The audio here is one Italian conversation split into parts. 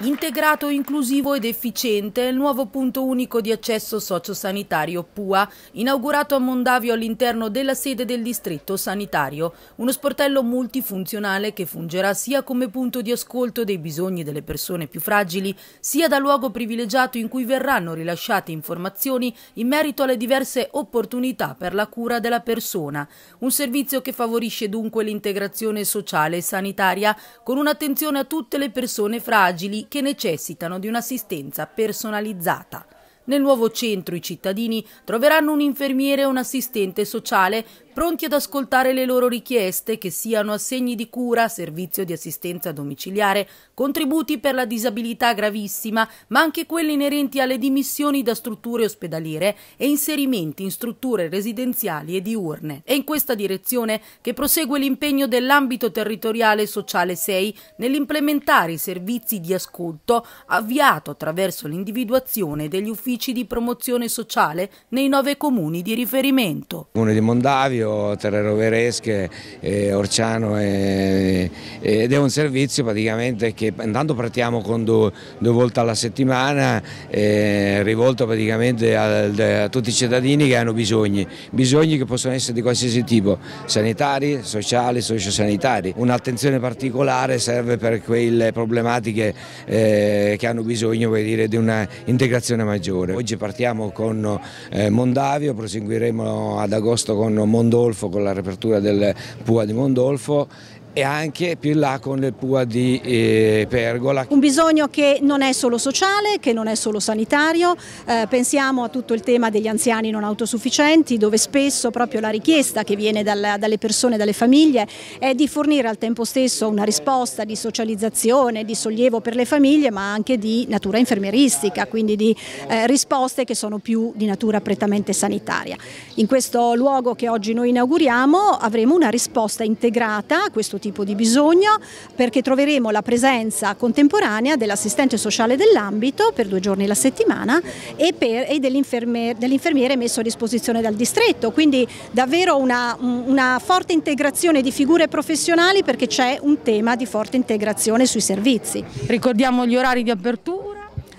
Integrato, inclusivo ed efficiente è il nuovo punto unico di accesso sociosanitario PUA, inaugurato a Mondavio all'interno della sede del distretto sanitario. Uno sportello multifunzionale che fungerà sia come punto di ascolto dei bisogni delle persone più fragili, sia da luogo privilegiato in cui verranno rilasciate informazioni in merito alle diverse opportunità per la cura della persona. Un servizio che favorisce dunque l'integrazione sociale e sanitaria con un'attenzione a tutte le persone fragili che necessitano di un'assistenza personalizzata. Nel nuovo centro i cittadini troveranno un infermiere e un assistente sociale pronti ad ascoltare le loro richieste, che siano assegni di cura, servizio di assistenza domiciliare, contributi per la disabilità gravissima, ma anche quelli inerenti alle dimissioni da strutture ospedaliere e inserimenti in strutture residenziali e diurne. È in questa direzione che prosegue l'impegno dell'ambito territoriale sociale 6 nell'implementare i servizi di ascolto avviato attraverso l'individuazione degli uffici di promozione sociale nei nove comuni di riferimento. Comune di Mondavio, servizio tra Roveresche, eh, Orciano e, eh, eh, ed è un servizio praticamente che intanto partiamo con due, due volte alla settimana eh, rivolto praticamente a, a tutti i cittadini che hanno bisogni, bisogni che possono essere di qualsiasi tipo, sanitari, sociali, sociosanitari. Un'attenzione particolare serve per quelle problematiche eh, che hanno bisogno dire, di un'integrazione maggiore. Oggi partiamo con eh, Mondavio, proseguiremo ad agosto con Mondavio Mondolfo, con la riapertura del Pua di Mondolfo e anche più in là con il PUA di eh, Pergola. Un bisogno che non è solo sociale, che non è solo sanitario, eh, pensiamo a tutto il tema degli anziani non autosufficienti dove spesso proprio la richiesta che viene dal, dalle persone, dalle famiglie è di fornire al tempo stesso una risposta di socializzazione, di sollievo per le famiglie ma anche di natura infermieristica, quindi di eh, risposte che sono più di natura prettamente sanitaria. In questo luogo che oggi noi inauguriamo avremo una risposta integrata a questo tipo tipo di bisogno perché troveremo la presenza contemporanea dell'assistente sociale dell'ambito per due giorni la settimana e, e dell'infermiere dell messo a disposizione dal distretto, quindi davvero una, una forte integrazione di figure professionali perché c'è un tema di forte integrazione sui servizi. Ricordiamo gli orari di apertura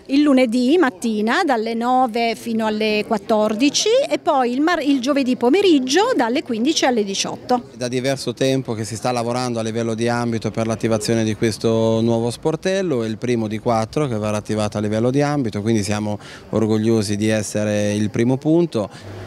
il lunedì mattina dalle 9 fino alle 14 e poi il, il, giovedì pomeriggio dalle 15 alle 18. Da diverso tempo che si sta lavorando a livello di ambito per l'attivazione di questo nuovo sportello, è il primo di quattro che verrà attivato a livello di ambito, quindi siamo orgogliosi di essere il primo punto.